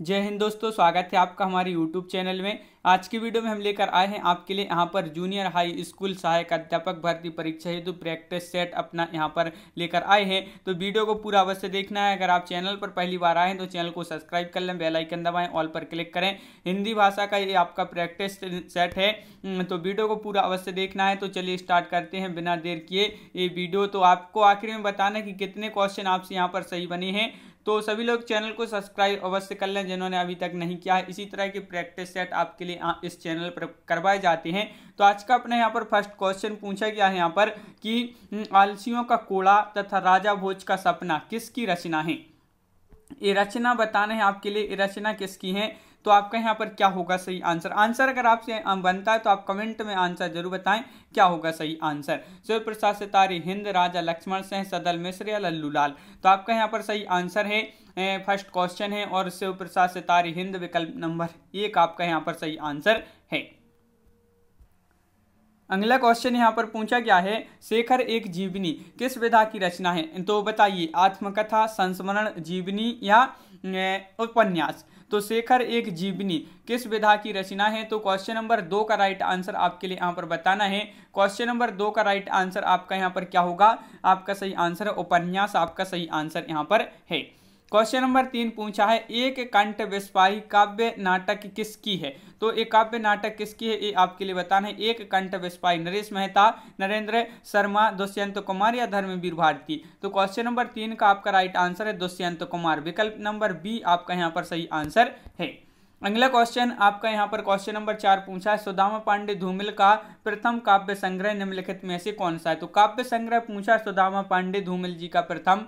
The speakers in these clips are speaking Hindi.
जय हिंद दोस्तों स्वागत है आपका हमारे YouTube चैनल में आज की वीडियो में हम लेकर आए हैं आपके लिए यहाँ पर जूनियर हाई स्कूल सहायक अध्यापक भर्ती परीक्षा हेतु तो प्रैक्टिस सेट अपना यहाँ पर लेकर आए हैं तो वीडियो को पूरा अवश्य देखना है अगर आप चैनल पर पहली बार आए हैं तो चैनल को सब्सक्राइब कर लें बेलाइकन दबाएँ ऑल पर क्लिक करें हिंदी भाषा का ये आपका प्रैक्टिस सेट है हम्म, तो वीडियो को पूरा अवश्य देखना है तो चलिए स्टार्ट करते हैं बिना देर किए ये वीडियो तो आपको आखिर में बताना कि कितने क्वेश्चन आपसे यहाँ पर सही बने हैं तो सभी लोग चैनल को सब्सक्राइब अवश्य कर लें जिन्होंने अभी तक नहीं किया है इसी तरह की प्रैक्टिस सेट आपके लिए इस चैनल पर करवाए जाते हैं तो आज का अपने यहाँ पर फर्स्ट क्वेश्चन पूछा गया है यहाँ पर कि हम्म, आलसियों का कोड़ा तथा राजा भोज का सपना किसकी रचना है ये रचना बताना है आपके लिए ये रचना किसकी है तो आपका यहाँ पर क्या होगा सही आंसर आंसर अगर आपसे बनता है तो आप कमेंट में आंसर जरूर बताएं क्या होगा सही आंसर सूर्य प्रसाद सितारी हिंद राजा लक्ष्मण सिंह सदल मिश्र या लल्लू लाल तो आपका यहाँ पर सही आंसर है फर्स्ट क्वेश्चन है और शिव प्रसाद सितारी हिंद विकल्प नंबर एक आपका यहाँ पर सही आंसर है अगला क्वेश्चन यहाँ पर पूछा गया है शेखर एक जीवनी किस विधा की रचना है तो बताइए आत्मकथा संस्मरण जीवनी या उपन्यास तो शेखर एक जीवनी किस विधा की रचना है तो क्वेश्चन नंबर दो का राइट आंसर आपके लिए यहाँ पर बताना है क्वेश्चन नंबर दो का राइट आंसर आपका यहाँ पर क्या होगा आपका सही आंसर उपन्यास आपका सही आंसर यहाँ पर है क्वेश्चन नंबर तीन पूछा है एक कंठ विस्पाही काव्य नाटक किसकी है तो एक काव्य नाटक किसकी है ये आपके लिए बताना है एक कंठ विस्पाही नरेश मेहता नरेंद्र शर्मा दुष्यंत कुमार या धर्मवीर भारती तो क्वेश्चन नंबर तीन का आपका राइट आंसर है दुष्यंत कुमार विकल्प नंबर बी आपका यहाँ पर सही आंसर है अगला क्वेश्चन आपका यहाँ पर क्वेश्चन नंबर चार पूछा है सुदामा पांडे धूमिल का प्रथम काव्य संग्रह निम्नलिखित में से कौन सा है तो काव्य संग्रह पूछा सुदामा पांडे धूमिल जी का प्रथम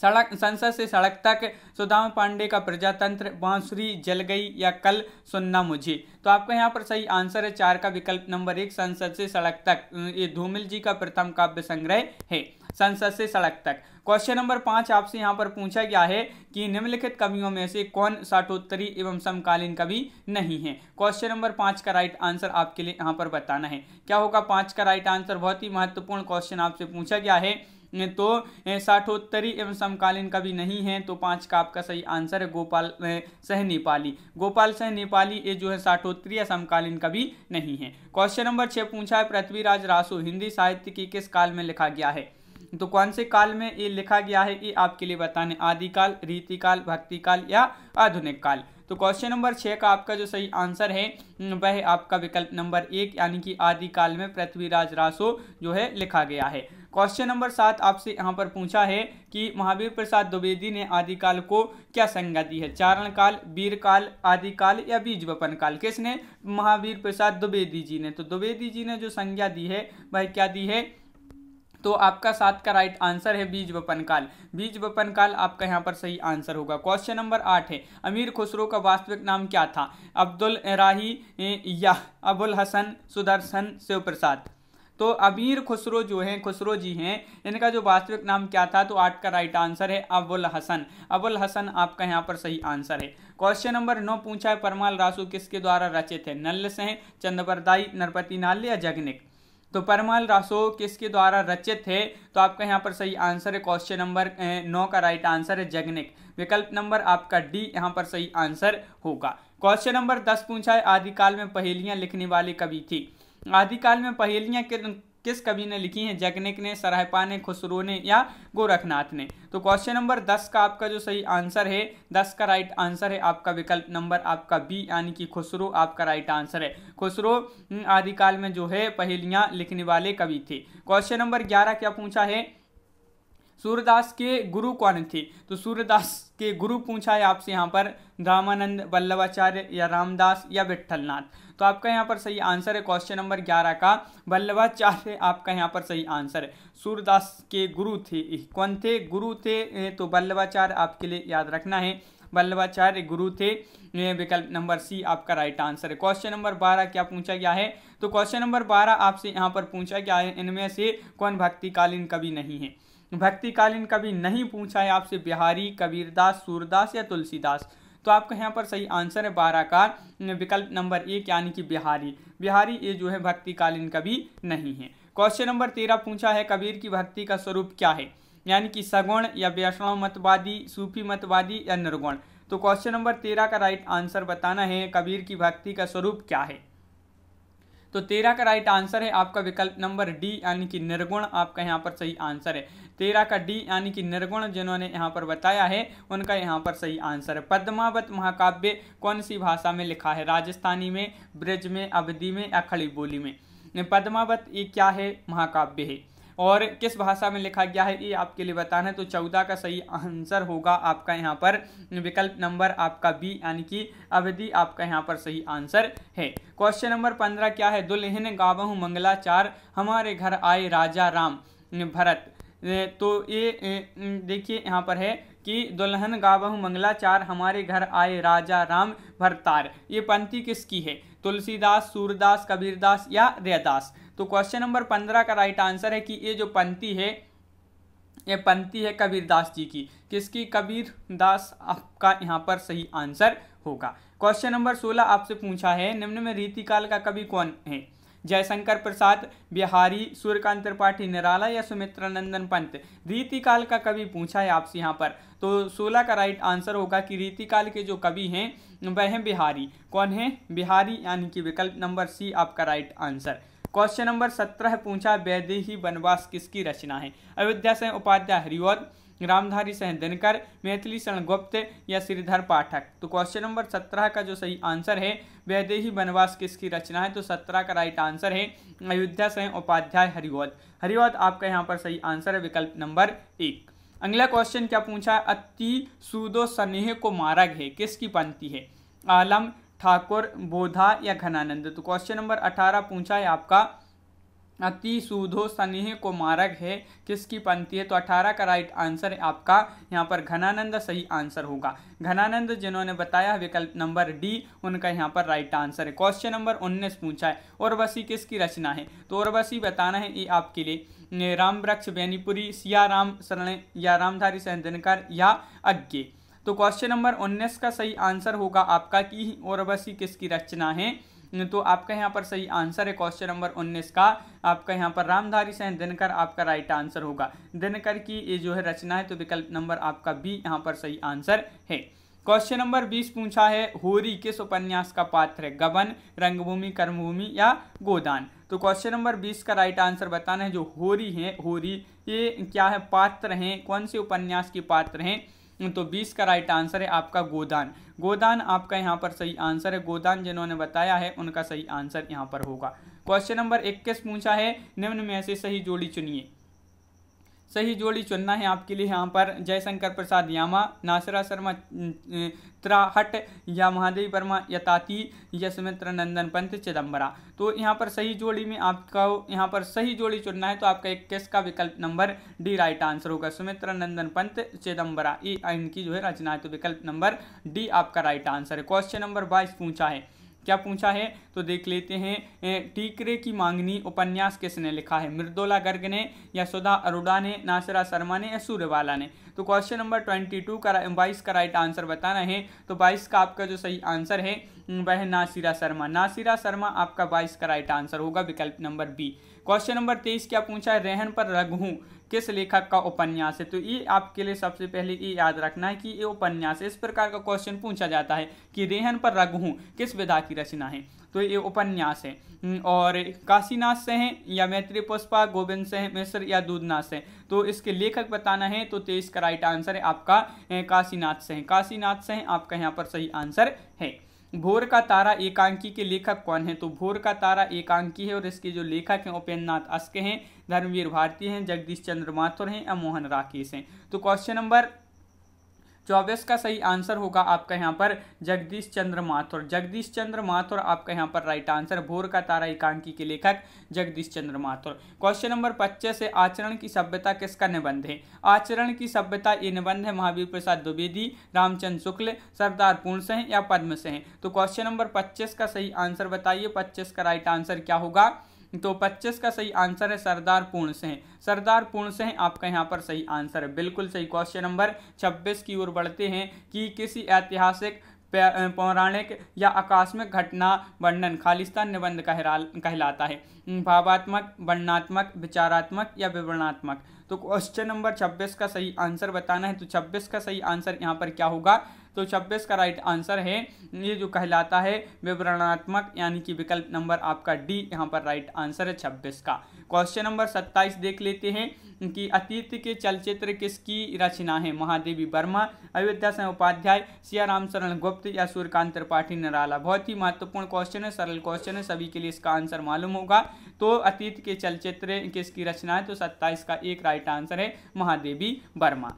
सड़क संसद से सड़क तक सुदाम पांडे का प्रजातंत्र बांसुरी जल गई या कल सुनना मुझे तो आपका यहाँ पर सही आंसर है चार का विकल्प नंबर एक संसद से सड़क तक ये धूमिल जी का प्रथम काव्य संग्रह है संसद से सड़क तक क्वेश्चन नंबर पाँच आपसे यहाँ पर पूछा गया है कि निम्नलिखित कवियों में से कौन साठोत्तरी एवं समकालीन कवि नहीं है क्वेश्चन नंबर पाँच का राइट आंसर आपके लिए यहाँ पर बताना है क्या होगा पाँच का राइट आंसर बहुत ही महत्वपूर्ण क्वेश्चन आपसे पूछा गया है तो साठोत्तरी एवं समकालीन कवि नहीं है तो पांच का आपका सही आंसर है गोपाल सह नेपाली गोपाल सह नेपाली ये जो है साठोत्तरी या समकालीन कवि नहीं है क्वेश्चन नंबर छः पूछा है पृथ्वीराज रासो हिंदी साहित्य की किस काल में लिखा गया है तो कौन से काल में ये लिखा गया है ये आपके लिए बताने आदिकाल रीतिकाल भक्तिकाल या आधुनिक काल तो क्वेश्चन नंबर छः का आपका जो सही आंसर है हम्म, वह आपका विकल्प नंबर एक यानी कि आदिकाल में पृथ्वीराज रासो जो है लिखा गया है क्वेश्चन नंबर सात आपसे यहाँ पर पूछा है कि महावीर प्रसाद द्विवेदी ने आदिकाल को क्या संज्ञा दी है चारण काल वीर काल आदिकाल या बीज वपन काल किसने महावीर प्रसाद द्विवेदी जी ने तो द्विवेदी जी ने जो संज्ञा दी है वह क्या दी है तो आपका सात का राइट आंसर है बीज वपन काल बीज वपन काल आपका यहाँ पर सही आंसर होगा क्वेश्चन नंबर आठ है अमीर खुसरो का वास्तविक नाम क्या था अब्दुल राही या अबुल हसन सुदर्शन शिव प्रसाद तो अमीर खुसरो जो हैं खुसरो जी हैं इनका जो वास्तविक नाम क्या था तो आठ का राइट आंसर है अबुल हसन अबुल हसन आपका यहाँ पर सही आंसर है क्वेश्चन नंबर नौ पूछा है परमाल रासू किसके द्वारा रचित है नल्ल से हैं नरपति नाल या जगनिक तो परमल रासो किसके द्वारा रचित थे तो आपका यहाँ पर सही आंसर है क्वेश्चन नंबर नौ का राइट आंसर है जगनिक विकल्प नंबर आपका डी यहाँ पर सही आंसर होगा क्वेश्चन नंबर दस पूछा है आदिकाल में पहेलियाँ लिखने वाले कवि थी आदिकाल में पहेलियाँ किस कवि ने लिखी हैं जगनिक ने सराहपा ने खुसरो ने या गोरखनाथ ने तो क्वेश्चन नंबर दस का आपका जो सही आंसर है दस का राइट आंसर है आपका विकल्प नंबर आपका बी यानी कि खुसरो आपका राइट आंसर है खुसरो हम्म, आदिकाल में जो है पहेलियाँ लिखने वाले कवि थे क्वेश्चन नंबर ग्यारह क्या पूछा है सूर्यदास के गुरु कौन थे तो सूर्यदास के गुरु पूछा है आपसे यहाँ पर रामानंद वल्लभाचार्य या रामदास या विठलनाथ तो आपका यहाँ पर सही आंसर है क्वेश्चन नंबर ग्यारह का वल्लभाचार्य आपका यहाँ पर सही आंसर है सूरदास के गुरु थे कौन थे गुरु थे तो वल्लभाचार्य आपके लिए याद रखना है वल्लभाचार्य गुरु थे विकल्प नंबर सी आपका राइट आंसर है क्वेश्चन नंबर बारह क्या पूछा गया है तो क्वेश्चन नंबर बारह आपसे यहाँ पर पूछा गया है इनमें से कौन भक्तिकालीन कवि नहीं है भक्तिकालीन कवि नहीं पूछा है आपसे बिहारी कबीरदास सूरदास या तुलसीदास तो आपका यहाँ पर सही आंसर है बारह का विकल्प नंबर एक यानी कि बिहारी बिहारी ये जो है भक्तिकालीन कवि नहीं है क्वेश्चन नंबर तेरह पूछा है कबीर की भक्ति का स्वरूप क्या है यानी कि सगुण या वैष्णव मतवादी सूफी मतवादी या निर्गुण तो क्वेश्चन नंबर तेरह का राइट आंसर बताना है कबीर की भक्ति का स्वरूप क्या है तो तेरह का राइट आंसर है आपका विकल्प नंबर डी यानी कि निर्गुण आपका यहाँ पर सही आंसर है तेरह का डी यानी कि निर्गुण जिन्होंने यहाँ पर बताया है उनका यहाँ पर सही आंसर है पद्मावत महाकाव्य कौन सी भाषा में लिखा है राजस्थानी में ब्रज में अवधि में या खड़ी बोली में पद्मावत ये क्या है महाकाव्य है और किस भाषा में लिखा गया है ये आपके लिए बताना है तो चौदह का सही आंसर होगा आपका यहाँ पर विकल्प नंबर आपका बी यानी कि अवधि आपका यहाँ पर सही आंसर है क्वेश्चन नंबर पंद्रह क्या है दुल्हन गावहु मंगलाचार हमारे घर आए राजा राम भरत तो ये देखिए यहाँ पर है कि दुल्हन गावहु मंगलाचार हमारे घर आए राजा राम भरतार ये पंक्ति किसकी है तुलसीदास सूरदास कबीरदास या रेदास तो क्वेश्चन नंबर पंद्रह का राइट आंसर है कि ये जो पंक्ति है ये पंक्ति है कबीर दास जी की किसकी कबीर दास आपका यहाँ पर सही आंसर होगा क्वेश्चन नंबर सोलह आपसे पूछा है निम्न में रीतिकाल का कवि कौन है जयशंकर प्रसाद बिहारी सूर्यकांत त्रिपाठी निराला या सुमित्रा नंदन पंत रीतिकाल का कवि पूछा है आपसे यहाँ पर तो सोलह का राइट आंसर होगा कि रीतिकाल के जो कवि हैं वह हैं बिहारी कौन है बिहारी यानी कि विकल्प नंबर सी आपका राइट आंसर क्वेश्चन नंबर सत्रह पूछा वैदेही वनवास किसकी रचना है अयोध्या से उपाध्याय हरिवत रामधारी सह दिनकर मैथिली शरण गुप्त या श्रीधर पाठक तो क्वेश्चन नंबर सत्रह का जो सही आंसर है वैदेही वनवास किसकी रचना है तो सत्रह का राइट आंसर है अयोध्या सह उपाध्याय हरिवत हरिवत आपका यहाँ पर सही आंसर है विकल्प नंबर एक अगला क्वेश्चन क्या पूछा अति सूदो स्नेह को मारा है किसकी पंक्ति है आलम ठाकुर बोधा या घनानंद तो क्वेश्चन नंबर अठारह पूछा है आपका अति सुधो सनेह को मारक है किसकी पंक्ति है तो अठारह का राइट आंसर है आपका यहाँ पर घनानंद सही आंसर होगा घनानंद जिन्होंने बताया विकल्प नंबर डी उनका यहाँ पर राइट आंसर है क्वेश्चन नंबर उन्नीस पूछा है उर्वशी किसकी रचना है तो उर्वशी बताना है ये आपके लिए राम वृक्ष बेनीपुरी सिया राम शरण या रामधारी सहजनकर या अज्ञे तो क्वेश्चन नंबर उन्नीस का सही आंसर होगा आपका कि ही किसकी रचना है तो आपका यहाँ पर सही आंसर है क्वेश्चन नंबर उन्नीस का आपका यहाँ पर रामधारी सैन दिनकर आपका राइट आंसर होगा दिनकर की ये जो है रचना है तो विकल्प नंबर आपका बी यहाँ पर सही आंसर है क्वेश्चन नंबर बीस पूछा है होरी किस उपन्यास का पात्र है गबन रंगभूमि कर्मभूमि या गोदान तो क्वेश्चन नंबर बीस का राइट आंसर बताना है जो होरी है होरी ये क्या है पात्र हैं कौन से उपन्यास के पात्र हैं तो बीस का राइट आंसर है आपका गोदान गोदान आपका यहाँ पर सही आंसर है गोदान जिन्होंने बताया है उनका सही आंसर यहाँ पर होगा क्वेश्चन नंबर इक्कीस पूछा है निम्न में से सही जोड़ी चुनिए सही जोड़ी चुनना है आपके लिए यहाँ पर जयशंकर प्रसाद यामा नासरा शर्मा त्राहट या महादेव वर्मा यताती सुमित्र नंदन पंत चिदम्बरा तो यहाँ पर सही जोड़ी में आपका यहाँ पर सही जोड़ी चुनना है तो आपका एक केस का विकल्प नंबर डी राइट आंसर होगा सुमित्र नंदन पंत चिदम्बरा ये इनकी जो है रचना है तो विकल्प नंबर डी आपका राइट आंसर है क्वेश्चन नंबर बाईस पूछा है क्या पूछा है तो देख लेते हैं टीकरे की मांगनी उपन्यास किसने लिखा है मृदोला गर्ग ने या सुधा अरोड़ा ने नासरा शर्मा ने या सूर्यवाला ने तो क्वेश्चन नंबर ट्वेंटी टू का बाईस का राइट आंसर बताना है तो बाईस का आपका जो सही आंसर है वह नासिरा शर्मा नासिरा शर्मा आपका बाईस का राइट आंसर होगा विकल्प नंबर बी क्वेश्चन नंबर तेईस क्या पूछा है रहन पर रघु किस लेखक का उपन्यास है तो ये आपके लिए सबसे पहले ये याद रखना है कि ये उपन्यास इस प्रकार का क्वेश्चन पूछा जाता है कि रेहन पर रघु किस विधा की रचना है तो ये उपन्यास है हम्म, और काशीनाथ से हैं या मैत्री पुष्पा गोविंद से हैं मिश्र या दूधनाथ से तो इसके लेखक बताना है तो तेईस का राइट आंसर है आपका काशीनाथ से हैं काशीनाथ से हैं आपका यहाँ पर सही आंसर है भोर का तारा एकांकी के लेखक कौन है तो भोर का तारा एकांकी है और इसके जो लेखक हैं उपेन्द्रनाथ अस्क अस्के हैं धर्मवीर भारती हैं जगदीश चंद्र माथुर हैं या मोहन राकेश हैं तो क्वेश्चन नंबर चौबीस का सही आंसर होगा आपका यहाँ पर जगदीश चंद्र माथुर जगदीश चंद्र माथुर आपका यहाँ पर राइट आंसर भोर का तारा एकांकी के लेखक जगदीश चंद्र माथुर क्वेश्चन नंबर पच्चीस है आचरण की सभ्यता किसका निबंध है आचरण की सभ्यता ये निबंध है महावीर प्रसाद द्विवेदी रामचंद शुक्ल सरदार पूर्ण सिंह या पद्म सिंह तो क्वेश्चन नंबर पच्चीस का सही आंसर बताइए पच्चीस का राइट आंसर क्या होगा तो 25 का सही आंसर है सरदार पूर्ण सिंह सरदार पूर्ण सिंह आपका यहाँ पर सही आंसर है बिल्कुल सही क्वेश्चन नंबर 26 की ओर बढ़ते हैं कि किसी ऐतिहासिक पौराणिक या आकस्मिक घटना वर्णन खालिस्तान निबंध कहलाता है भावात्मक वर्णात्मक विचारात्मक या विवरणात्मक तो क्वेश्चन नंबर 26 का सही आंसर बताना है तो 26 का सही आंसर यहाँ पर क्या होगा तो छब्बीस का राइट आंसर है ये जो कहलाता है विवरणात्मक यानी कि विकल्प नंबर आपका डी यहाँ पर राइट आंसर है छब्बीस का क्वेश्चन नंबर सत्ताईस देख लेते हैं कि अतीत के चलचित्र किसकी रचना है महादेवी वर्मा अयोध्या सिंह उपाध्याय सिया राम शरण गुप्त या सूर्यकांत त्रिपाठी निराला बहुत ही महत्वपूर्ण क्वेश्चन है सरल क्वेश्चन है सभी के लिए इसका आंसर मालूम होगा तो अतीत के चलचित्र किसकी रचना है तो सत्ताईस का एक राइट आंसर है महादेवी वर्मा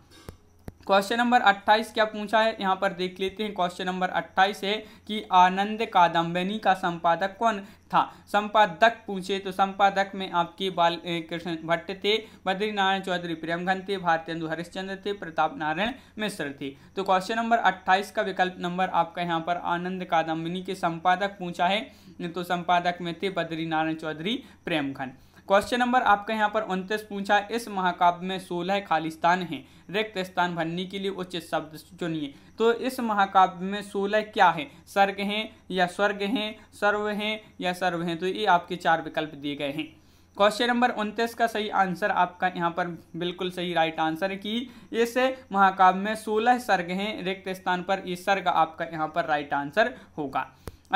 क्वेश्चन नंबर 28 क्या पूछा है यहाँ पर देख लेते हैं क्वेश्चन नंबर 28 है कि आनंद कादम्बनी का संपादक कौन था संपादक पूछे तो संपादक में आपके बाल कृष्ण भट्ट थे बद्री नारायण चौधरी प्रेमघन थे भारतेंदु हरिश्चंद्र थे प्रताप नारायण मिश्र थे तो क्वेश्चन नंबर 28 का विकल्प नंबर आपका यहाँ पर आनंद कादम्बनी के संपादक पूछा है तो संपादक में थे बद्रीनारायण चौधरी प्रेमघन क्वेश्चन नंबर आपका यहाँ पर उनतीस पूछा इस महाकाव्य में सोलह खालिस्तान है हैं रिक्त स्थान भरने के लिए उचित शब्द चुनिए तो इस महाकाव्य में सोलह क्या है सर्ग हैं या स्वर्ग हैं सर्व हैं या सर्व हैं तो ये आपके चार विकल्प दिए गए हैं क्वेश्चन नंबर उनतीस का सही आंसर आपका यहाँ पर बिल्कुल सही राइट आंसर है कि इस महाकाव्य में सोलह सर्ग हैं रिक्त स्थान पर ये सर्ग आपका यहाँ पर राइट आंसर होगा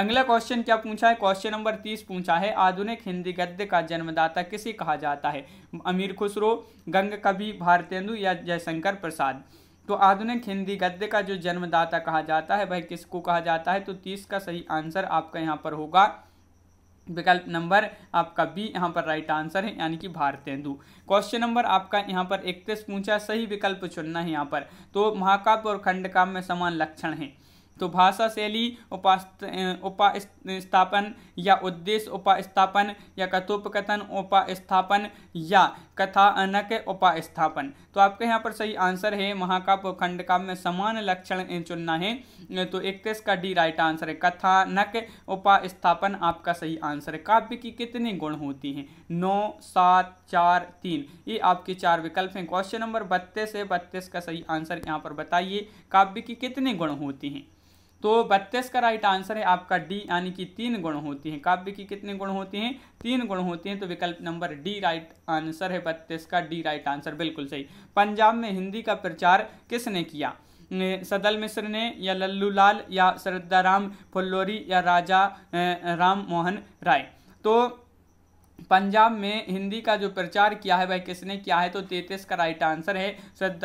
अगला क्वेश्चन क्या पूछा है क्वेश्चन नंबर तीस पूछा है आधुनिक हिंदी गद्य का जन्मदाता किसे कहा जाता है अमीर खुसरो गंग कवि भारतेंदु या जयशंकर प्रसाद तो आधुनिक हिंदी गद्य का जो जन्मदाता कहा जाता है वह किसको कहा जाता है तो तीस का सही आंसर आपका यहाँ पर होगा विकल्प नंबर आपका बी यहाँ पर राइट आंसर है यानी कि भारतेंदु क्वेश्चन नंबर आपका यहाँ पर इकतीस पूछा सही विकल्प चुनना है यहाँ पर तो महाकाव्य और खंडकाव्य में समान लक्षण है तो भाषा शैली उपास्थापन या उद्देश्य उपास्थापन या कथोपकथन उपास्थापन या कथानक उपास्थापन तो आपके यहाँ पर सही आंसर है महाकाव्य खंड काव्य में समान लक्षण चुनना है तो इकतीस का डी राइट आंसर है कथानक उपास्थापन आपका सही आंसर है काव्य की कितने गुण होती हैं नौ सात चार तीन ये आपके चार विकल्प हैं क्वेश्चन नंबर बत्तीस है बत्तीस का सही आंसर यहाँ पर बताइए काव्य की कितने गुण होती हैं तो बत्तीस का राइट आंसर है आपका डी यानी कि तीन गुण होती हैं काव्य की कितने गुण होती हैं तीन गुण होती हैं तो विकल्प नंबर डी राइट आंसर है बत्तीस का डी राइट आंसर बिल्कुल सही पंजाब में हिंदी का प्रचार किसने किया सदल मिश्र ने या लल्लू लाल या राम फुल्लोरी या राजा राम मोहन राय तो पंजाब में हिंदी का जो प्रचार किया है वह किसने किया है तो तैतीस का राइट आंसर है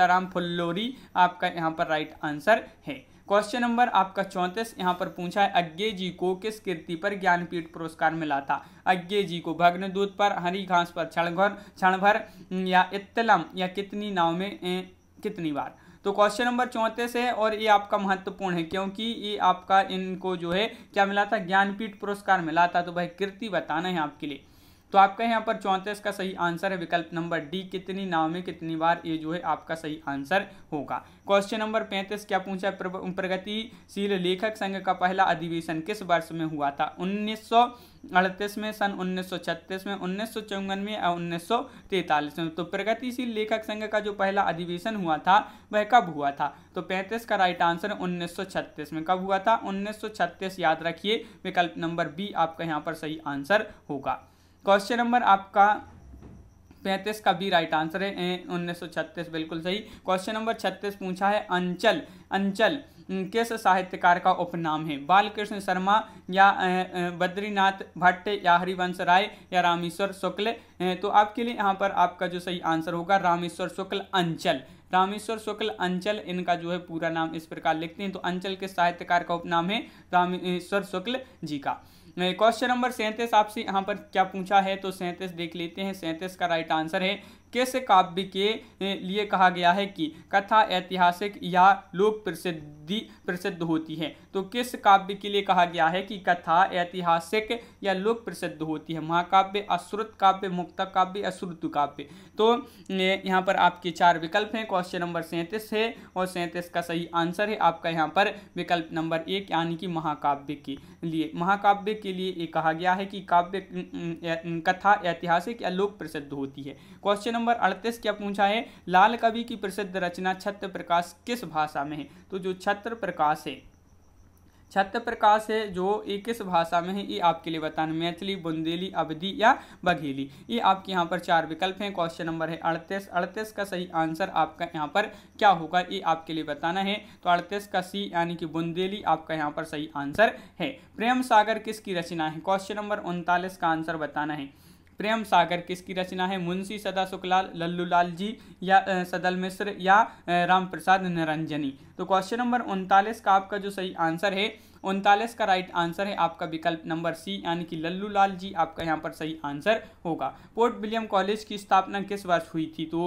राम फुल्लोरी आपका यहाँ पर राइट आंसर है क्वेश्चन नंबर आपका चौंतीस यहाँ पर पूछा है अज्ञे जी को किस कृति पर ज्ञानपीठ पुरस्कार मिला था अज्ञे जी को भग्न दूत पर हरी घास पर क्षण क्षणभर या इत्तलम या कितनी नाव में ए, कितनी बार तो क्वेश्चन नंबर चौंतीस है और ये आपका महत्वपूर्ण है क्योंकि ये आपका इनको जो है क्या मिला था ज्ञानपीठ पुरस्कार मिला था तो भाई कृति बताना है आपके लिए तो आपका यहाँ पर चौंतीस का सही आंसर है विकल्प नंबर डी कितनी नाव में कितनी बार ये जो है आपका सही आंसर होगा क्वेश्चन नंबर पैंतीस क्या पूछा प्रगतिशील लेखक संघ का पहला अधिवेशन किस वर्ष में हुआ था उन्नीस अड़तीस में सन छत्तीस में उन्नीस में और उन्नीस में तो प्रगतिशील लेखक संघ का जो पहला अधिवेशन हुआ था वह कब हुआ था तो पैंतीस का राइट आंसर छत्तीस में कब हुआ था छत्तीस याद रखिए विकल्प नंबर बी आपका यहाँ पर सही आंसर होगा क्वेश्चन नंबर आपका पैंतीस का भी राइट आंसर है उन्नीस सौ छत्तीस बिल्कुल सही क्वेश्चन नंबर छत्तीस पूछा है अंचल अंचल किस साहित्यकार का उपनाम है बालकृष्ण शर्मा या बद्रीनाथ भट्ट या हरिवंश राय या रामेश्वर शुक्ल तो आपके लिए यहाँ पर आपका जो सही आंसर होगा रामेश्वर शुक्ल अंचल रामेश्वर शुक्ल अंचल इनका जो है पूरा नाम इस प्रकार लिखते हैं तो अंचल के साहित्यकार का उपनाम है रामेश्वर शुक्ल जी का क्वेश्चन नंबर सैंतीस आपसे यहाँ पर क्या पूछा है तो सैंतीस देख लेते हैं सैंतीस का राइट आंसर है किस काव्य के लिए कहा गया है कि कथा ऐतिहासिक या लोक प्रसिद्धि प्रसिद्ध होती है तो किस काव्य के लिए कहा गया है कि कथा ऐतिहासिक या लोक प्रसिद्ध होती है महाकाव्य अश्रुत काव्य मुक्त काव्य अश्रुत काव्य तो यहाँ पर आपके चार विकल्प हैं क्वेश्चन नंबर सैंतीस है और सैंतीस का सही आंसर है आपका यहाँ पर विकल्प नंबर एक यानी कि महाकाव्य के लिए महाकाव्य के लिए कहा गया है कि काव्य कथा ऐतिहासिक या लोक प्रसिद्ध होती है क्वेश्चन नंबर अड़तीस क्या पूछा है लाल कवि की प्रसिद्ध रचना छत्र प्रकाश किस भाषा में है तो जो छत्र प्रकाश है छत्र प्रकाश है जो ये किस भाषा में है ये आपके लिए बताना मैथिली बुंदेली अवधि या बघेली ये आपके यहाँ पर चार विकल्प हैं क्वेश्चन नंबर है अड़तीस अड़तीस का सही आंसर आपका यहाँ पर क्या होगा ये आपके लिए बताना है तो अड़तीस का सी यानी कि बुंदेली आपका यहाँ पर सही आंसर है प्रेम सागर किसकी रचना है क्वेश्चन नंबर उनतालीस का आंसर बताना है प्रेम सागर किसकी रचना है मुंशी सदा सुखलाल लल्लू लाल जी या सदल मिश्र या राम प्रसाद निरंजनी तो क्वेश्चन नंबर उनतालीस का आपका जो सही आंसर है उनतालीस का राइट आंसर है आपका विकल्प नंबर सी यानी कि लल्लू लाल जी आपका यहाँ पर सही आंसर होगा पोर्ट विलियम कॉलेज की स्थापना किस वर्ष हुई थी तो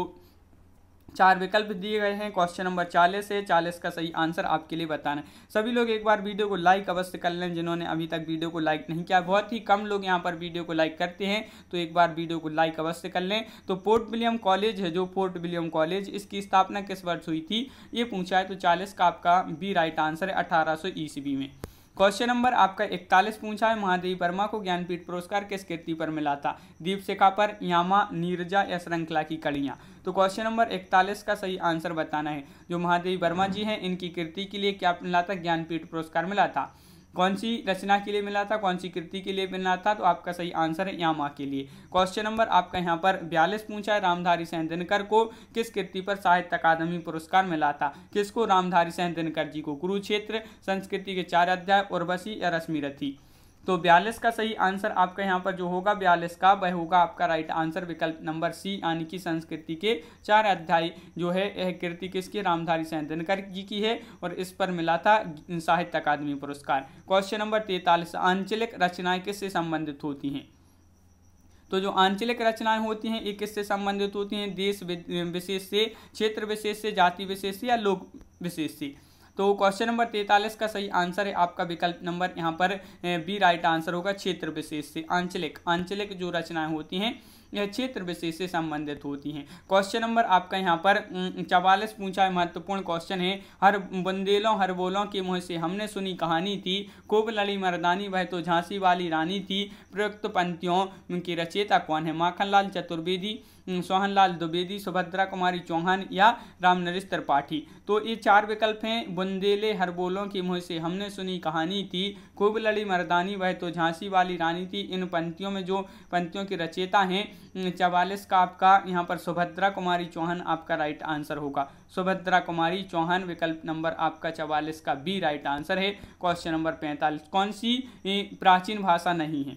चार विकल्प दिए गए हैं क्वेश्चन नंबर चालीस है चालीस का सही आंसर आपके लिए बताना है सभी लोग एक बार वीडियो को लाइक अवश्य कर लें जिन्होंने अभी तक वीडियो को लाइक नहीं किया बहुत ही कम लोग यहाँ पर वीडियो को लाइक करते हैं तो एक बार वीडियो को लाइक अवश्य कर लें तो पोर्ट विलियम कॉलेज है जो पोर्ट विलियम कॉलेज इसकी स्थापना किस वर्ष हुई थी ये पूछा है तो चालीस का आपका बी राइट आंसर है अठारह ईस्वी में क्वेश्चन नंबर आपका इकतालीस पूछा है महादेवी वर्मा को ज्ञानपीठ पुरस्कार किस कृति पर मिला था दीप शिखा पर यामा नीरजा या श्रृंखला की कड़ियाँ तो क्वेश्चन नंबर इकतालीस का सही आंसर बताना है जो महादेवी वर्मा जी हैं इनकी कृति के लिए क्या मिला था ज्ञानपीठ पुरस्कार मिला था कौन सी रचना के लिए मिला था कौन सी कृति के लिए मिला था तो आपका सही आंसर है यामा के लिए क्वेश्चन नंबर आपका यहाँ पर बयालीस पूछा है रामधारी सेन दिनकर को किस कृति पर साहित्य अकादमी पुरस्कार मिला था किसको रामधारी सेन दिनकर जी को कुरुक्षेत्र संस्कृति के चार अध्याय उर्वशी या रश्मि रथी तो बयालीस का सही आंसर आपका यहाँ पर जो होगा बयालीस का वह होगा आपका राइट आंसर विकल्प नंबर सी यानी कि संस्कृति के चार अध्याय जो है यह कृति किसकी रामधारी दिनकर जी की है और इस पर मिला था साहित्य अकादमी पुरस्कार क्वेश्चन नंबर तैतालीस आंचलिक रचनाएं किससे संबंधित होती हैं तो जो आंचलिक रचनाएं होती हैं ये किससे संबंधित होती हैं देश विशेष से क्षेत्र विशेष से जाति विशेष से या लोक विशेष से तो क्वेश्चन नंबर तैतालीस का सही आंसर है आपका विकल्प नंबर यहाँ पर बी राइट आंसर होगा क्षेत्र विशेष से आंचलिक आंचलिक जो रचनाएं होती हैं यह क्षेत्र विशेष से संबंधित होती हैं क्वेश्चन नंबर आपका यहाँ पर चवालीस पूछा है महत्वपूर्ण क्वेश्चन है हर बंदेलों हर बोलों के मुँह से हमने सुनी कहानी थी खूब लड़ी मरदानी वह तो झांसी वाली रानी थी प्रयुक्त पंक्तियों की रचयिता कौन है माखनलाल चतुर्वेदी हम्म, सोहनलाल द्विवेदी सुभद्रा कुमारी चौहान या राम नरेश त्रिपाठी तो ये चार विकल्प हैं बुंदेले हरबोलों की मुँह से हमने सुनी कहानी थी खूब लड़ी मरदानी वह तो झांसी वाली रानी थी इन पंक्तियों में जो पंक्तियों की रचेता हैं हम्म, चवालीस का आपका यहाँ पर सुभद्रा कुमारी चौहान आपका राइट आंसर होगा सुभद्रा कुमारी चौहान विकल्प नंबर आपका चवालीस का बी राइट आंसर है क्वेश्चन नंबर पैंतालीस कौन सी प्राचीन भाषा नहीं है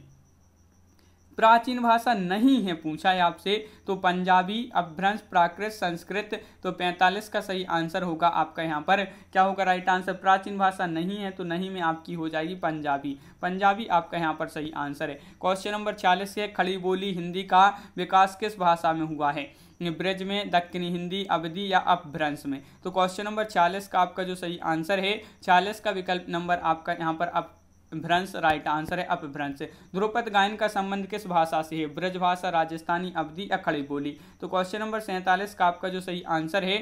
प्राचीन भाषा नहीं है पूछा है आपसे तो पंजाबी अभ्रंश प्राकृत संस्कृत तो 45 का सही आंसर होगा आपका यहाँ पर क्या होगा राइट आंसर प्राचीन भाषा नहीं है तो नहीं में आपकी हो जाएगी पंजाबी पंजाबी आपका यहाँ पर सही आंसर है क्वेश्चन नंबर छियालीस है खड़ी बोली हिंदी का विकास किस भाषा में हुआ है ब्रज में दक्षिणी हिंदी अवधि या अपभ्रंश में तो क्वेश्चन नंबर छियालीस का आपका जो सही आंसर है छियालीस का विकल्प नंबर आपका यहाँ पर अप भ्रंश राइट आंसर है अपभ्रंश ध्रुपद गायन का संबंध किस भाषा से है ब्रजभाषा राजस्थानी अवधि या खड़ी बोली तो क्वेश्चन नंबर सैंतालीस का आपका जो सही आंसर है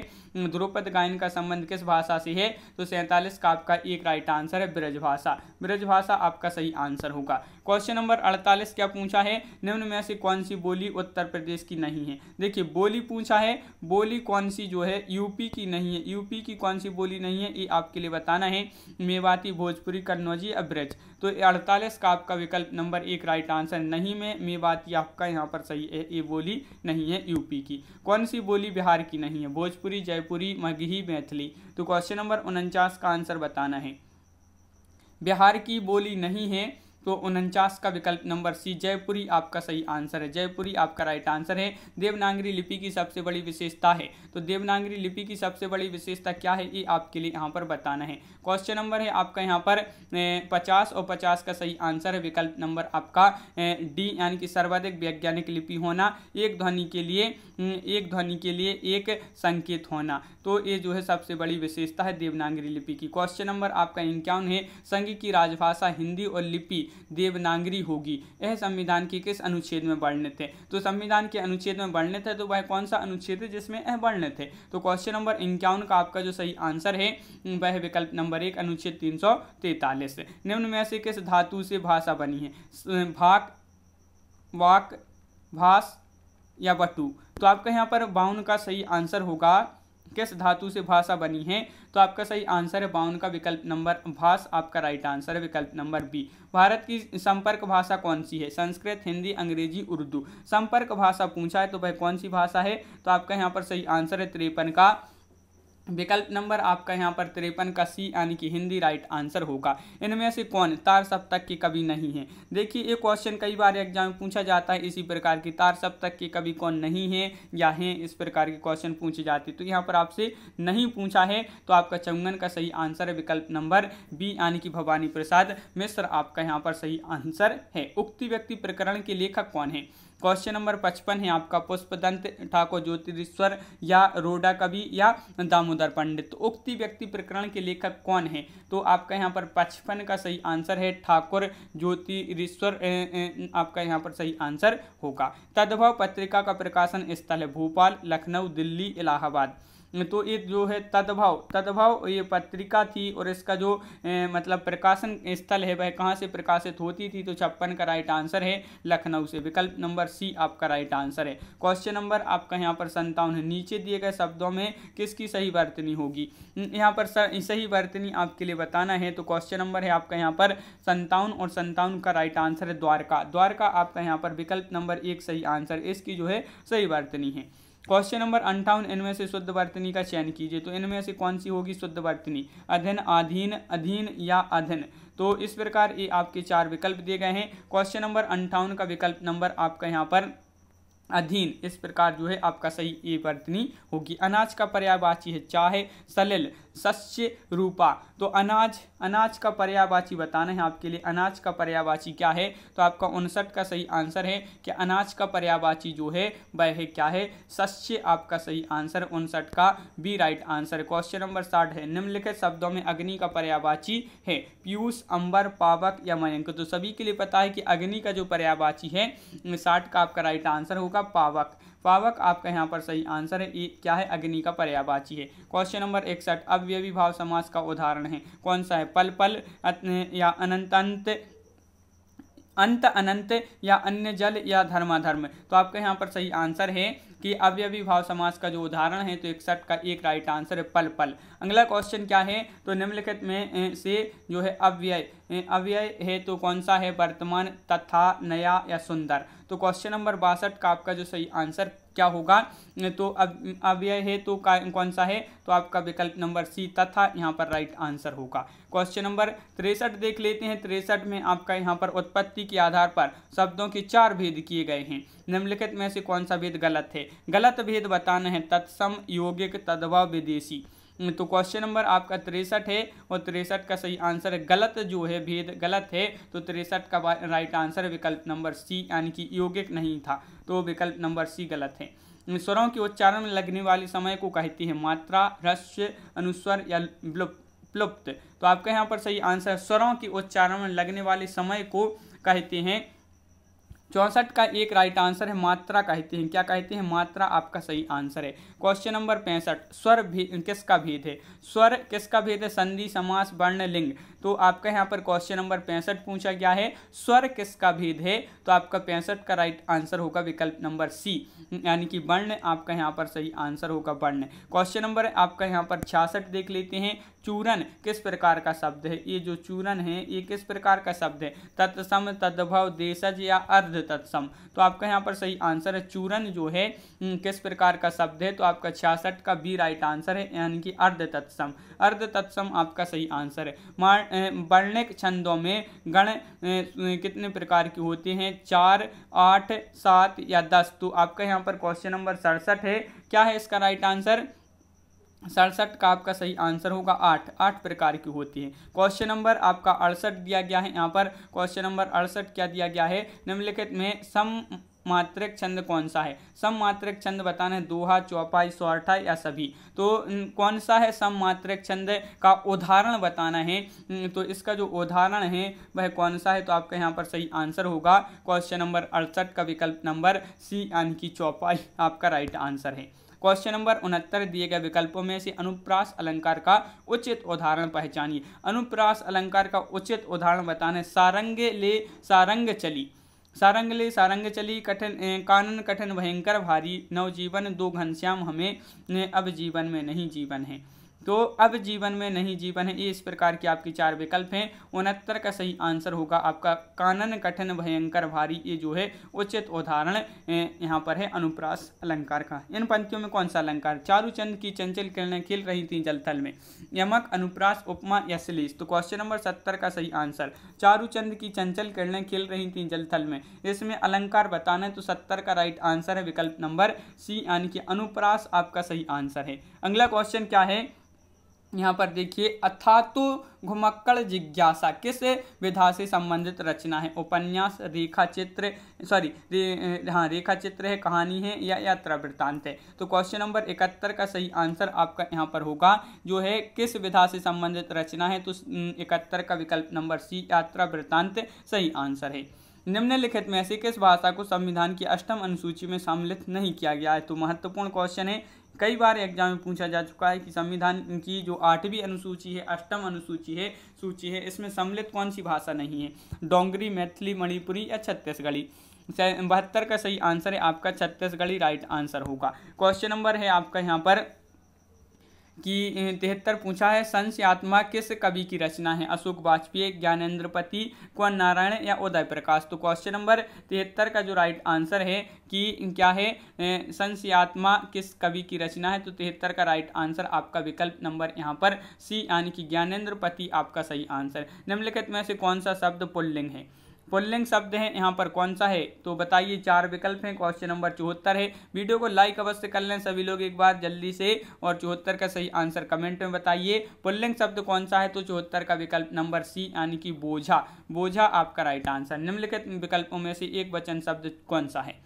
ध्रुपद गायन का संबंध किस भाषा से है तो सैंतालीस का आपका एक राइट आंसर है ब्रजभाषा ब्रजभाषा आपका सही आंसर होगा क्वेश्चन नंबर अड़तालीस क्या पूछा है निम्न में से कौन सी बोली उत्तर प्रदेश की नहीं है देखिए बोली पूछा है बोली कौन सी जो है यूपी की नहीं है यूपी की कौन सी बोली नहीं है ये आपके लिए बताना है मेवाती भोजपुरी कन्नौजी या ब्रज तो अड़तालीस का आपका विकल्प नंबर एक राइट आंसर नहीं में में बात यह आपका यहाँ पर सही है ये बोली नहीं है यूपी की कौन सी बोली बिहार की नहीं है भोजपुरी जयपुरी मगही मैथिली तो क्वेश्चन नंबर उनचास का आंसर बताना है बिहार की बोली नहीं है तो उनचास का विकल्प नंबर सी जयपुरी आपका सही आंसर है जयपुरी आपका राइट आंसर है देवनागरी लिपि की सबसे बड़ी विशेषता है तो देवनागरी लिपि की सबसे बड़ी विशेषता क्या है ये आपके लिए यहाँ पर बताना है क्वेश्चन नंबर है आपका यहाँ पर पचास और पचास का सही आंसर है विकल्प नंबर आपका डी यानी कि सर्वाधिक वैज्ञानिक लिपि होना एक ध्वनि के लिए एक ध्वनि के लिए एक संकेत होना तो ये जो है सबसे बड़ी विशेषता है देवनागरी लिपि की क्वेश्चन नंबर आपका इंक्यावन है संघ की राजभाषा हिंदी और लिपि देवनागरी होगी यह संविधान के किस अनुच्छेद में वर्णित है तो संविधान के अनुच्छेद में वर्णित है तो वह कौन सा अनुच्छेद है जिसमें यह वर्णित है तो क्वेश्चन नंबर इंक्यावन का आपका जो सही आंसर है वह विकल्प नंबर नंबर एक अनुच्छेद तीन सौ तैतालीस निम्न में से किस धातु से भाषा बनी है भाक वाक भास या वटु तो आपका यहाँ पर बाउन का सही आंसर होगा किस धातु से भाषा बनी है तो आपका सही आंसर है बाउन का विकल्प नंबर भाष आपका राइट आंसर है विकल्प नंबर बी भारत की संपर्क भाषा कौन सी है संस्कृत हिंदी अंग्रेजी उर्दू संपर्क भाषा पूछा है तो वह कौन सी भाषा है तो आपका यहाँ पर सही आंसर है त्रेपन का विकल्प नंबर आपका यहाँ पर तिरपन का सी यानी कि हिंदी राइट आंसर होगा इनमें से कौन तार सप्तक के कवि नहीं है देखिए ये क्वेश्चन कई बार एग्जाम में पूछा जाता है इसी प्रकार की तार सप्तक के कवि कौन नहीं है या हैं इस प्रकार के क्वेश्चन पूछे जाते तो यहाँ पर आपसे नहीं पूछा है तो आपका चंगन का सही आंसर है विकल्प नंबर बी यानी कि भवानी प्रसाद मिश्र आपका यहाँ पर सही आंसर है उक्ति व्यक्ति प्रकरण के लेखक कौन है क्वेश्चन नंबर पचपन है आपका पुष्पदंत ठाकुर ज्योतिश्वर या रोडा कवि या दामोदर पंडित उक्ति व्यक्ति प्रकरण के लेखक कौन है तो आपका यहाँ पर पचपन का सही आंसर है ठाकुर ज्योतिश्वर आपका यहाँ पर सही आंसर होगा तद्भव पत्रिका का प्रकाशन स्थल है भोपाल लखनऊ दिल्ली इलाहाबाद तो ये जो है तदभाव तदभाव ये पत्रिका थी और इसका जो ए, मतलब प्रकाशन स्थल है वह कहाँ से प्रकाशित होती थी तो छप्पन का राइट आंसर है लखनऊ से विकल्प नंबर सी आपका राइट आंसर है क्वेश्चन नंबर आपका यहाँ पर संतावन है नीचे दिए गए शब्दों में किसकी सही वर्तनी होगी यहाँ पर सही वर्तनी आपके लिए बताना है तो क्वेश्चन नंबर है आपका यहाँ पर संतावन और संतावन का राइट आंसर है द्वारका द्वारका आपका यहाँ पर विकल्प नंबर एक सही आंसर इसकी जो है सही वर्तनी है क्वेश्चन नंबर अंठावन इनमें से शुद्ध वर्तनी का चयन कीजिए तो इनमें से कौन सी होगी शुद्ध वर्तनी अधन आधीन अधीन या अधन तो इस प्रकार ये आपके चार विकल्प दिए गए हैं क्वेश्चन नंबर अंठावन का विकल्प नंबर आपका यहाँ पर अधीन इस प्रकार जो है आपका सही ए वर्तनी होगी अनाज का पर्यायवाची है चाहे सलिल सस्य रूपा तो अनाज अनाज का पर्यायवाची बताना है आपके लिए अनाज का पर्यायवाची क्या है तो आपका उनसठ का सही आंसर है कि अनाज का पर्यायवाची जो है वह है क्या है सस्य आपका सही आंसर उनसठ का B right answer question number साठ है निम्नलिखित शब्दों में अग्नि का पर्यायवाची है पीयूष अंबर पावक या मयंक तो सभी के लिए पता है कि अग्नि का जो पर्यायवाची है साठ का आपका राइट आंसर होगा आपका पावक पावक आपका यहाँ पर सही आंसर है ये क्या है अग्नि का पर्यावाची है क्वेश्चन नंबर इकसठ अव्यवी भाव समास का उदाहरण है कौन सा है पल पल या अनंत अंत अंत अनंत या अन्य जल या धर्माधर्म तो आपका यहाँ पर सही आंसर है कि अवयवी भाव समास का जो उदाहरण है तो इकसठ का एक राइट आंसर है पल पल अगला क्वेश्चन क्या है तो निम्नलिखित में से जो है अव्यय अव्यय है तो कौन सा है वर्तमान तथा नया या सुंदर तो क्वेश्चन नंबर बासठ का आपका जो सही आंसर क्या होगा तो अब अव्यय है तो कौन सा है तो आपका विकल्प नंबर सी तथा यहाँ पर राइट आंसर होगा क्वेश्चन नंबर तिरसठ देख लेते हैं तिरसठ में आपका यहाँ पर उत्पत्ति के आधार पर शब्दों के चार भेद किए गए हैं निम्नलिखित में से कौन सा भेद गलत है गलत भेद बताना है तत्सम योगिक तद्भव विदेशी हम्म, तो क्वेश्चन नंबर आपका तिरसठ है और तिरसठ का सही आंसर गलत जो है भेद गलत है तो तिरसठ का राइट आंसर विकल्प नंबर सी यानी कि यौगिक नहीं था तो विकल्प नंबर सी गलत है स्वरों के उच्चारण में लगने वाले समय को कहती है मात्रा रस्य अनुस्वर या प्लुप्त तो आपका यहाँ पर सही आंसर स्वरों के उच्चारण में लगने वाले समय को कहते हैं चौंसठ का एक राइट आंसर है मात्रा कहते हैं क्या कहते हैं मात्रा आपका सही आंसर है क्वेश्चन नंबर पैंसठ स्वर भी किसका भेद है स्वर किसका भेद है संधि समास वर्ण लिंग तो आपका यहाँ पर क्वेश्चन नंबर पैंसठ पूछा गया है स्वर किसका भेद है तो आपका पैंसठ का राइट आंसर होगा विकल्प नंबर सी यानी कि वर्ण आपका यहाँ पर सही आंसर होगा वर्ण क्वेश्चन नंबर आपका यहाँ पर छियासठ देख लेते हैं चूरन किस प्रकार का शब्द है ये जो चूरन है ये किस प्रकार का शब्द है तत्सम तद्भव देशज या अर्ध तत्सम तो आपका यहाँ पर सही आंसर है चूरन जो है हम्म, किस प्रकार का शब्द है तो आपका छियासठ का बी राइट आंसर है यानी कि अर्ध तत्सम अर्ध तत्सम आपका सही आंसर है मार वर्णिक छंदों में गण कितने प्रकार की होती हैं चार आठ सात या दस तो आपका यहाँ पर क्वेश्चन नंबर सड़सठ है क्या है इसका राइट आंसर सड़सठ का आपका सही आंसर होगा आठ आठ प्रकार की होती है क्वेश्चन नंबर आपका अड़सठ दिया गया है यहाँ पर क्वेश्चन नंबर अड़सठ क्या दिया गया है निम्नलिखित में सम मात्रक छंद कौन सा है सम मात्रक छंद बताना है दोहा चौपाई सौरठा या सभी तो कौन सा है सम मात्रक छंद का उदाहरण बताना है तो इसका जो उदाहरण है वह कौन सा है तो आपका यहाँ पर सही आंसर होगा क्वेश्चन नंबर अड़सठ का विकल्प नंबर सी यानी की चौपाई आपका राइट आंसर है क्वेश्चन नंबर उनहत्तर दिए गए विकल्पों में से अनुप्रास अलंकार का उचित उदाहरण पहचानिए अनुप्रास अलंकार का उचित उदाहरण बताना है सारंग ले सारंग चली सारंग ले सारंग चली कठिन कानन कठिन भयंकर भारी नवजीवन दो घनश्याम हमें अब जीवन में नहीं जीवन है तो अब जीवन में नहीं जीवन है ये इस प्रकार की आपकी चार विकल्प हैं उनहत्तर का सही आंसर होगा आपका कानन कठिन भयंकर भारी ये जो है उचित उदाहरण यहाँ पर है अनुप्रास अलंकार का इन पंक्तियों में कौन सा अलंकार चारूचंद की चंचल किरणें खिल रही थी जलथल में यमक अनुप्रास उपमा या श्लेष तो क्वेश्चन नंबर सत्तर का सही आंसर चारूचंद की चंचल किरणें खिल रही थी जलथल में इसमें अलंकार बताना है तो सत्तर का राइट आंसर है विकल्प नंबर सी यानी कि अनुप्रास आपका सही आंसर है अगला क्वेश्चन क्या है यहाँ पर देखिए अथातु घुमक्कड़ जिज्ञासा किस विधा से संबंधित रचना है उपन्यास रेखा चित्र सॉरी रे, हाँ रेखा चित्र है कहानी है या यात्रा वृत्तांत है तो क्वेश्चन नंबर इकहत्तर का सही आंसर आपका यहाँ पर होगा जो है किस विधा से संबंधित रचना है तो इकहत्तर का विकल्प नंबर सी यात्रा वृत्तांत सही आंसर है निम्नलिखित में से किस भाषा को संविधान की अष्टम अनुसूची में सम्मिलित नहीं किया गया है तो महत्वपूर्ण क्वेश्चन है कई बार एग्जाम में पूछा जा चुका है कि संविधान की जो आठवीं अनुसूची है अष्टम अनुसूची है सूची है इसमें सम्मिलित कौन सी भाषा नहीं है डोंगरी मैथिली मणिपुरी या छत्तीसगढ़ी बहत्तर का सही आंसर है आपका छत्तीसगढ़ी राइट आंसर होगा क्वेश्चन नंबर है आपका यहाँ पर कि तिहत्तर पूछा है संस आत्मा किस कवि की रचना है अशोक वाजपेयी ज्ञानेन्द्रपति कुंवर नारायण या उदय प्रकाश तो क्वेश्चन नंबर तिहत्तर का जो राइट आंसर है कि क्या है संस आत्मा किस कवि की रचना है तो तिहत्तर का राइट आंसर आपका विकल्प नंबर यहाँ पर सी यानी कि ज्ञानेन्द्रपति आपका सही आंसर निम्नलिखित में से कौन सा शब्द पुल्लिंग है पुल्लिंग शब्द है यहाँ पर कौन सा है तो बताइए चार विकल्प हैं क्वेश्चन नंबर चौहत्तर है वीडियो को लाइक अवश्य कर लें सभी लोग एक बार जल्दी से और चौहत्तर का सही आंसर कमेंट में बताइए पुल्लिंग शब्द कौन सा है तो चौहत्तर का विकल्प नंबर सी यानी कि बोझा बोझा आपका राइट आंसर निम्नलिखित विकल्पों में से एक वचन शब्द कौन सा है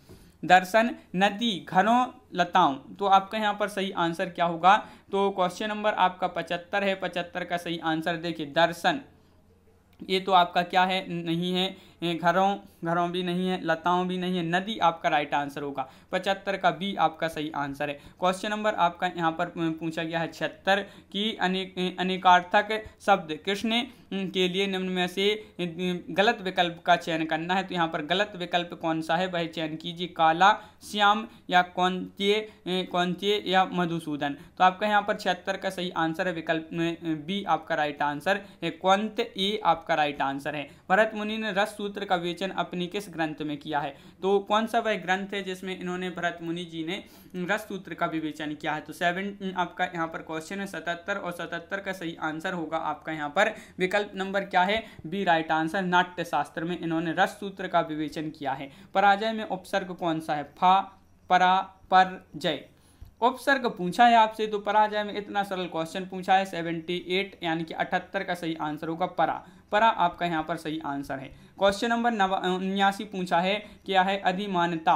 दर्शन नदी घरों लताओं तो आपका यहाँ पर सही आंसर क्या होगा तो क्वेश्चन नंबर आपका पचहत्तर है पचहत्तर का सही आंसर देखिए दर्शन ये तो आपका क्या है नहीं है घरों घरों भी नहीं है लताओं भी नहीं है नदी आपका राइट आंसर होगा पचहत्तर का बी आपका सही आंसर है क्वेश्चन नंबर आपका यहाँ पर पूछा गया है छिहत्तर की अनेक अनेकार्थक शब्द किसने के लिए निम्न में से गलत विकल्प का चयन करना है तो यहाँ पर गलत विकल्प कौन सा है वह चयन कीजिए काला श्याम या कौन कौनते या मधुसूदन तो आपका यहाँ पर छिहत्तर का सही आंसर है विकल्प में बी आपका राइट आंसर है कौंत ए आपका राइट आंसर है भरत मुनि ने रस सूत्र का विवेचन अपनी किस ग्रंथ में किया है तो कौन सा वह ग्रंथ है जिसमें इन्होंने भरत मुनि जी ने रस सूत्र का विवेचन किया है तो सेवन आपका यहाँ पर क्वेश्चन है सतहत्तर और सतहत्तर का सही आंसर होगा आपका यहाँ पर विकल्प विकल्प नंबर क्या है बी राइट आंसर नाट्य शास्त्र में इन्होंने रस सूत्र का विवेचन किया है पराजय में उपसर्ग कौन सा है फा परा पर जय उपसर्ग पूछा है आपसे तो पराजय में इतना सरल क्वेश्चन पूछा है सेवेंटी एट यानी कि अठहत्तर का सही आंसर होगा परा परा आपका यहाँ पर सही आंसर है क्वेश्चन नंबर नवा उन्यासी पूछा है क्या है अधिमानता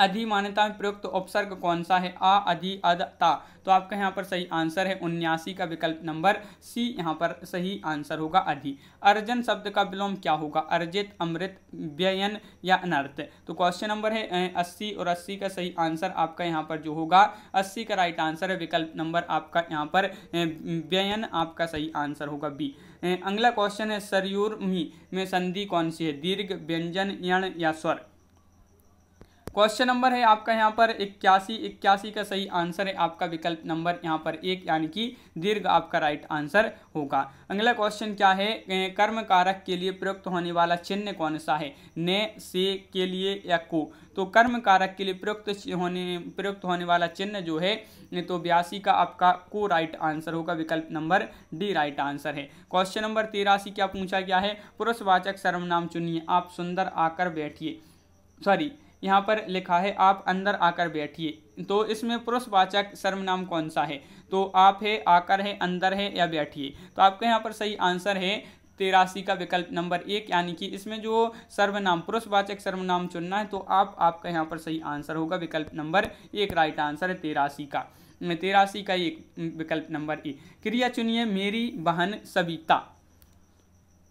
अधिमान्यता में प्रयुक्त तो उपसर्ग कौन सा है आ अधि अधता तो आपका यहाँ पर सही आंसर है उन्यासी का विकल्प नंबर सी यहाँ पर सही आंसर होगा अधि अर्जन शब्द का विलोम क्या होगा अर्जित अमृत व्ययन या अनर्थ तो क्वेश्चन नंबर है अस्सी और अस्सी का सही आंसर आपका यहाँ पर जो होगा अस्सी का राइट आंसर है विकल्प नंबर आपका यहाँ पर व्ययन आपका सही आंसर होगा बी अगला क्वेश्चन है सरयूर्मी में संधि कौन सी है दीर्घ व्यंजन यण या स्वर क्वेश्चन नंबर है आपका यहाँ पर इक्यासी इक्यासी का सही आंसर है आपका विकल्प नंबर यहाँ पर एक यानी कि दीर्घ आपका राइट आंसर होगा अगला क्वेश्चन क्या है कर्म कारक के लिए प्रयुक्त होने वाला चिन्ह कौन सा है ने से के लिए या को तो कर्म कारक के लिए प्रयुक्त होने प्रयुक्त होने वाला चिन्ह जो है तो बयासी का आपका को राइट आंसर होगा विकल्प नंबर डी राइट आंसर है क्वेश्चन नंबर तिरासी क्या पूछा गया है पुरुषवाचक सर्वनाम चुनिए आप सुंदर आकर बैठिए सॉरी यहाँ पर लिखा है आप अंदर आकर बैठिए तो इसमें पुरुषवाचक सर्वनाम कौन सा है तो आप है आकर है अंदर है या बैठिए तो आपका यहाँ पर सही आंसर है तिरासी का विकल्प नंबर एक यानी कि इसमें जो सर्वनाम पुरुषवाचक सर्वनाम चुनना है तो आप आपका यहाँ पर सही आंसर होगा विकल्प नंबर एक राइट आंसर है तिरासी का तिरासी का एक विकल्प नंबर ए क्रिया चुनिए मेरी बहन सविता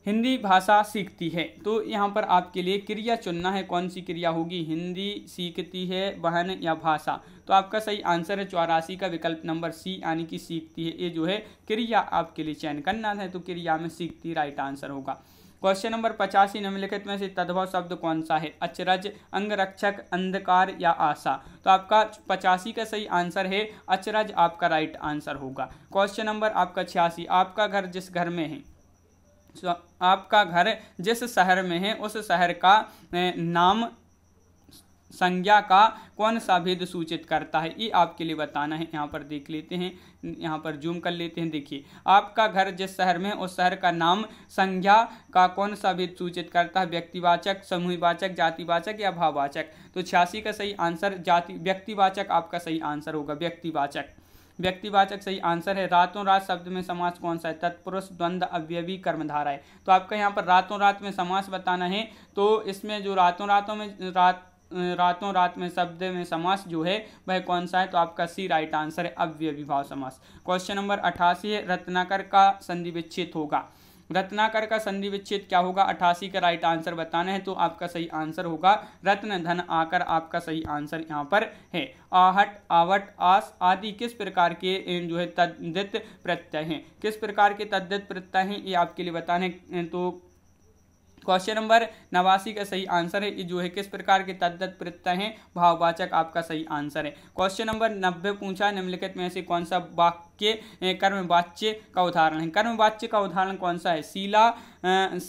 हिंदी भाषा सीखती है तो यहाँ पर आपके लिए क्रिया चुनना है कौन सी क्रिया होगी हिंदी सीखती है बहन या भाषा तो आपका सही आंसर है चौरासी का विकल्प नंबर सी यानी कि सीखती है ये जो है क्रिया आपके लिए चयन करना है तो क्रिया में सीखती राइट आंसर होगा क्वेश्चन नंबर पचासी निम्नलिखित में से तद्भव शब्द कौन सा है अचरज अंगरक्षक अंधकार या आशा तो आपका पचासी का सही आंसर है अचरज आपका राइट आंसर होगा क्वेश्चन नंबर आपका छियासी आपका घर जिस घर में है आपका घर जिस शहर में है उस शहर का नाम संज्ञा का कौन सा भेद सूचित करता है ये आपके लिए बताना है यहाँ पर देख लेते हैं यहाँ पर जूम कर लेते हैं देखिए आपका घर जिस शहर में उस शहर का नाम संज्ञा का कौन सा भेद सूचित करता है व्यक्तिवाचक समूहवाचक जातिवाचक या भाववाचक तो छियासी का सही आंसर जाति व्यक्तिवाचक आपका सही आंसर होगा व्यक्तिवाचक व्यक्तिवाचक सही आंसर है रातों रात शब्द में समास कौन सा है तत्पुरुष द्वंद्व अव्यवी कर्मधारा है तो आपका यहाँ पर रातों रात में समास बताना है तो इसमें जो रातों रातों में रात रातों रात में शब्द में समास जो है वह कौन सा है तो आपका सी राइट आंसर है अव्यविभाव समास क्वेश्चन नंबर अठासी है रत्नाकर का संधि विच्छेद होगा रत्नाकर का संधि विच्छेद क्या होगा अठासी का राइट आंसर बताना है तो आपका सही आंसर होगा रत्न धन आकर आपका सही आंसर यहाँ पर है आहट आवट आस आदि किस प्रकार के जो है तद्दित प्रत्यय हैं किस प्रकार के तद्दित प्रत्यय हैं ये आपके लिए बताने तो क्वेश्चन नंबर नवासी का सही आंसर है जो है किस प्रकार के तद्दत प्रत्यय हैं भाववाचक आपका सही आंसर है क्वेश्चन नंबर नब्बे पूछा निम्नलिखित में से कौन सा वाक्य वाच्य कर्म वाच्य का उदाहरण है कर्म वाच्य का उदाहरण कौन सा है शिला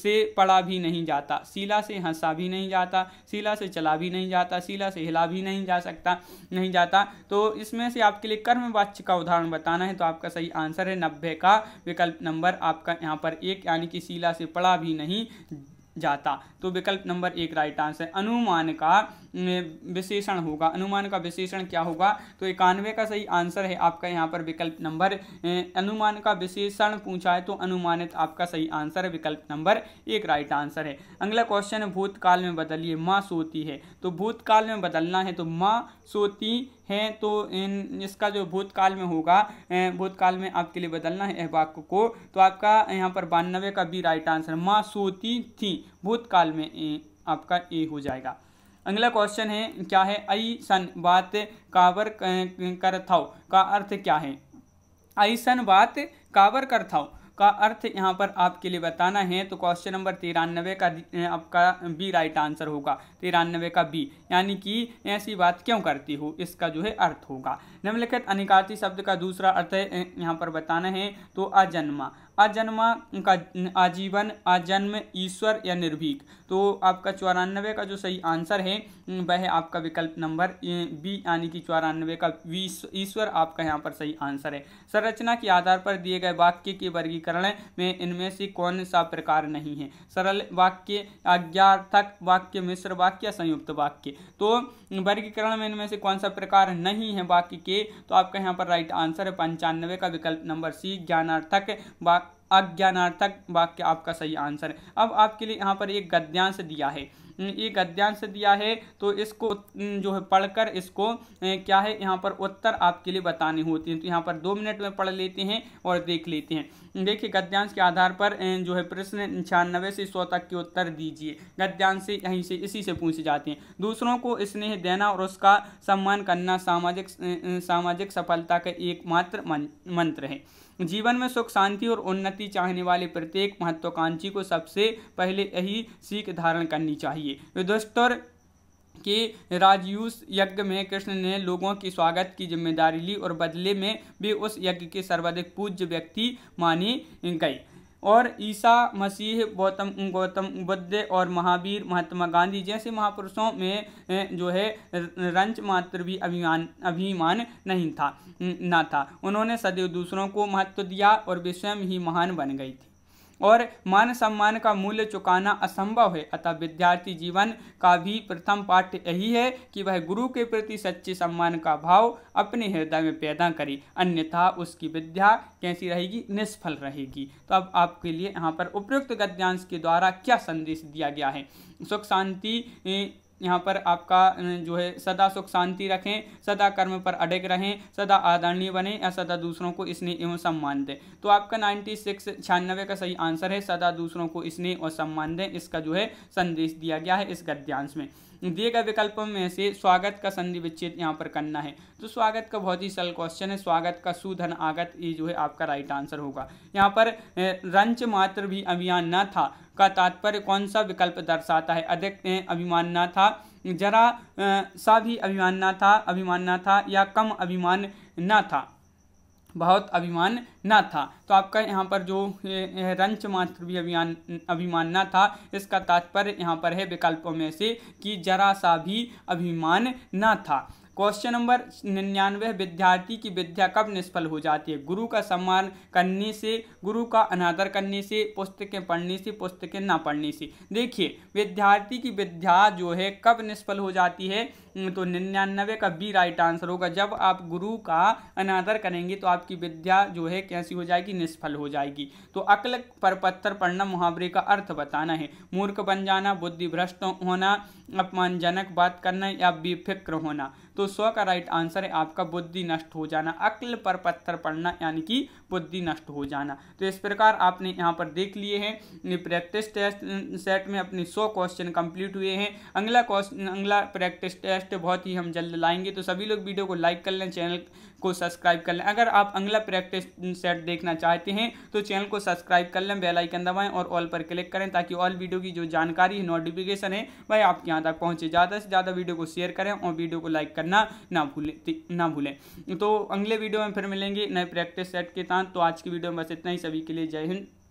से पड़ा भी नहीं जाता शिला से हंसा भी नहीं जाता शिला से चला भी नहीं जाता शिला से हिला भी नहीं जा सकता नहीं जाता तो इसमें से आपके लिए कर्म वाच्य का उदाहरण बताना है तो आपका सही आंसर है नब्बे का विकल्प नंबर आपका यहाँ पर एक यानी कि शिला से पड़ा भी नहीं जाता तो विकल्प नंबर एक राइट आंसर अनुमान का विशेषण होगा अनुमान का विशेषण क्या होगा तो इक्यानवे का सही आंसर है आपका यहाँ पर विकल्प नंबर अनुमान का विशेषण पूछा है तो अनुमानित आपका सही आंसर है विकल्प नंबर एक राइट आंसर है अगला क्वेश्चन है भूतकाल में बदलिए माँ सोती है तो भूतकाल में बदलना है तो माँ सोती हैं तो इन इसका जो भूतकाल में होगा भूतकाल में आपके लिए बदलना है वाक्य को तो आपका यहाँ पर बानवे का बी राइट आंसर माँ सोती थी भूतकाल में ए, आपका ए हो जाएगा अगला क्वेश्चन है क्या है आई सन बात कावर कर था का अर्थ क्या है आई सन बात कावर कर था का अर्थ यहाँ पर आपके लिए बताना है तो क्वेश्चन नंबर तिरानवे का आपका बी राइट आंसर होगा तिरानवे का बी यानी कि ऐसी बात क्यों करती हो इसका जो है अर्थ होगा निम्नलिखित अनिकार्थी शब्द का दूसरा अर्थ यहाँ पर बताना है तो अजन्मा अजन्मा का आजीवन अजन्म ईश्वर या निर्भीक तो आपका चौरानवे का जो सही आंसर है वह आपका विकल्प नंबर बी यानी कि चौरानवे का ईश्वर आपका यहाँ पर सही आंसर है संरचना के आधार पर दिए गए वाक्य के वर्गीकरण में इनमें से कौन सा प्रकार नहीं है सरल वाक्य आज्ञार्थक वाक्य मिश्र वाक्य संयुक्त वाक्य तो वर्गीकरण में इनमें से कौन सा प्रकार नहीं है वाक्य के तो आपका यहाँ पर राइट आंसर है पंचानवे का विकल्प नंबर सी ज्ञानार्थक वाक्य अज्ञानार्थक वाक्य आपका सही आंसर है अब आपके लिए यहाँ पर एक गद्यांश दिया है हम्म, ये गद्यांश दिया है तो इसको हम्म, जो है पढ़कर इसको क्या है यहाँ पर उत्तर आपके लिए बताने होते हैं तो यहाँ पर दो मिनट में पढ़ लेते हैं और देख लेते हैं देखिए गद्यांश के आधार पर जो है प्रश्न छियानवे से सौ तक के उत्तर दीजिए गद्यांश से यहीं से इसी से पूछे जाते हैं दूसरों को स्नेह देना और उसका सम्मान करना सामाजिक सामाजिक सफलता का एकमात्र मंत्र है जीवन में सुख शांति और उन्नति चाहने वाले प्रत्येक महत्वाकांक्षी को सबसे पहले यही सीख धारण करनी चाहिए विदुष्टर के राजयूस यज्ञ में कृष्ण ने लोगों की स्वागत की जिम्मेदारी ली और बदले में भी उस यज्ञ के सर्वाधिक पूज्य व्यक्ति माने गए और ईसा मसीह गौतम गौतम बुद्ध और महावीर महात्मा गांधी जैसे महापुरुषों में जो है रंच मात्र भी अभिमान अभिमान नहीं था ना था उन्होंने सदैव दूसरों को महत्व दिया और वे स्वयं ही महान बन गई थी और मान सम्मान का मूल्य चुकाना असंभव है अतः विद्यार्थी जीवन का भी प्रथम पाठ यही है कि वह गुरु के प्रति सच्चे सम्मान का भाव अपने हृदय में पैदा करे अन्यथा उसकी विद्या कैसी रहेगी निष्फल रहेगी तो अब आपके लिए यहाँ पर उपयुक्त गद्यांश के द्वारा क्या संदेश दिया गया है सुख शांति यहाँ पर आपका जो है सदा सुख शांति रखें सदा कर्म पर अडग रहें सदा आदरणीय बने या सदा दूसरों को स्नेह एवं सम्मान दें तो आपका नाइन्टी सिक्स छियानवे का सही आंसर है सदा दूसरों को स्नेह और सम्मान दें इसका जो है संदेश दिया गया है इस गद्यांश में दिए गए विकल्पों में से स्वागत का संधि विच्छेद यहाँ पर करना है तो स्वागत का बहुत ही सरल क्वेश्चन है स्वागत का सुधन आगत ये जो है आपका राइट आंसर होगा यहाँ पर रंच मात्र भी अभियान न था का तात्पर्य कौन सा विकल्प दर्शाता है अधिक अभिमान न था जरा सा भी अभिमान न था अभिमान न था या कम अभिमान न था बहुत अभिमान ना था तो आपका यहाँ पर जो रंच मात्र भी अभियान अभिमान ना था इसका तात्पर्य यहाँ पर है विकल्पों में से कि जरा सा भी अभिमान ना था क्वेश्चन नंबर निन्यानवे विद्यार्थी की विद्या कब निष्फल हो जाती है गुरु का सम्मान करने से गुरु का अनादर करने से पुस्तकें पढ़ने से पुस्तकें ना पढ़ने से देखिए विद्यार्थी की विद्या जो है कब निष्फल हो जाती है तो निन्यानवे का बी राइट आंसर होगा जब आप गुरु का अनादर करेंगे तो आपकी विद्या जो है कैसी हो जाएगी निष्फल हो जाएगी तो अकल पर पत्थर पढ़ना मुहावरे का अर्थ बताना है मूर्ख बन जाना बुद्धि भ्रष्ट होना अपमानजनक बात करना या बेफिक्र होना तो सौ का राइट आंसर है आपका बुद्धि नष्ट हो जाना अक्ल पर पत्थर पड़ना यानी कि बुद्धि नष्ट हो जाना तो इस प्रकार आपने यहाँ पर देख लिए हैं प्रैक्टिस टेस्ट सेट में अपने सौ क्वेश्चन कंप्लीट हुए हैं अगला क्वेश्चन अगला प्रैक्टिस टेस्ट बहुत ही हम जल्द लाएंगे तो सभी लोग वीडियो को लाइक कर लें चैनल को सब्सक्राइब कर लें अगर आप अगला प्रैक्टिस सेट देखना चाहते हैं तो चैनल को सब्सक्राइब कर लें बेल आइकन दबाएं और ऑल पर क्लिक करें ताकि ऑल वीडियो की जो जानकारी है नोटिफिकेशन है वह आपके यहाँ तक पहुँचे ज़्यादा से ज़्यादा वीडियो को शेयर करें और वीडियो को लाइक करना ना भूलें ना भूलें तो अगले वीडियो में फिर मिलेंगे नए प्रैक्टिस सेट के साथ तो आज की वीडियो में बस इतना ही सभी के लिए जय हिंद